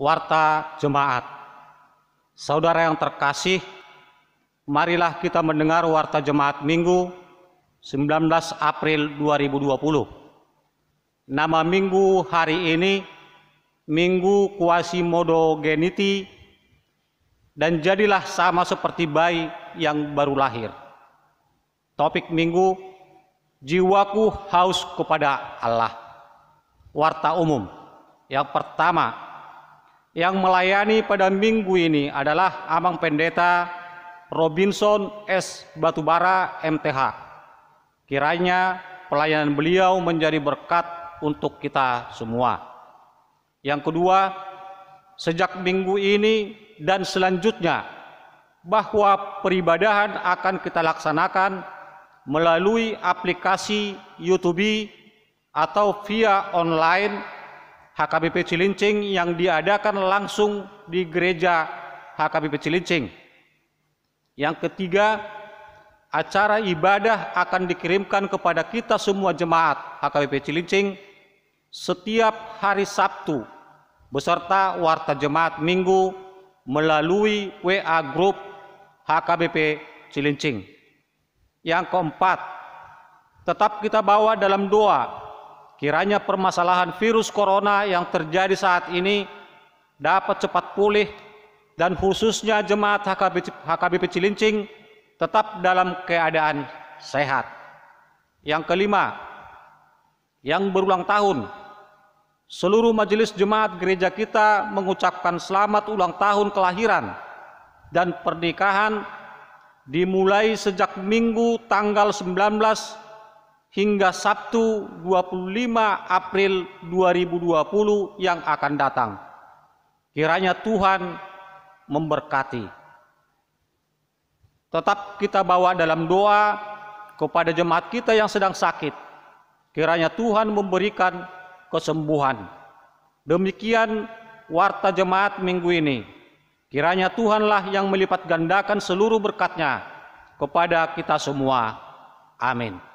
warta jemaat. Saudara yang terkasih, marilah kita mendengar warta jemaat Minggu 19 April 2020. Nama minggu hari ini Minggu Kuasi Modo Geniti dan jadilah sama seperti bayi yang baru lahir. Topik minggu Jiwaku haus kepada Allah. Warta umum. Yang pertama, yang melayani pada minggu ini adalah Amang Pendeta Robinson S. Batubara MTH. Kiranya pelayanan beliau menjadi berkat untuk kita semua. Yang kedua, sejak minggu ini dan selanjutnya bahwa peribadahan akan kita laksanakan melalui aplikasi YouTube atau via online HKBP Cilincing yang diadakan langsung di gereja HKBP Cilincing. Yang ketiga, acara ibadah akan dikirimkan kepada kita semua jemaat HKBP Cilincing setiap hari Sabtu beserta warta jemaat minggu melalui WA Group HKBP Cilincing. Yang keempat, tetap kita bawa dalam doa Kiranya permasalahan virus corona yang terjadi saat ini dapat cepat pulih dan khususnya jemaat HKBP, HKBP Cilincing tetap dalam keadaan sehat. Yang kelima, yang berulang tahun, seluruh majelis jemaat gereja kita mengucapkan selamat ulang tahun kelahiran dan pernikahan dimulai sejak minggu tanggal 19 hingga Sabtu 25 April 2020 yang akan datang. Kiranya Tuhan memberkati. Tetap kita bawa dalam doa kepada jemaat kita yang sedang sakit. Kiranya Tuhan memberikan kesembuhan. Demikian warta jemaat minggu ini. Kiranya Tuhanlah yang melipat gandakan seluruh berkatnya kepada kita semua. Amin.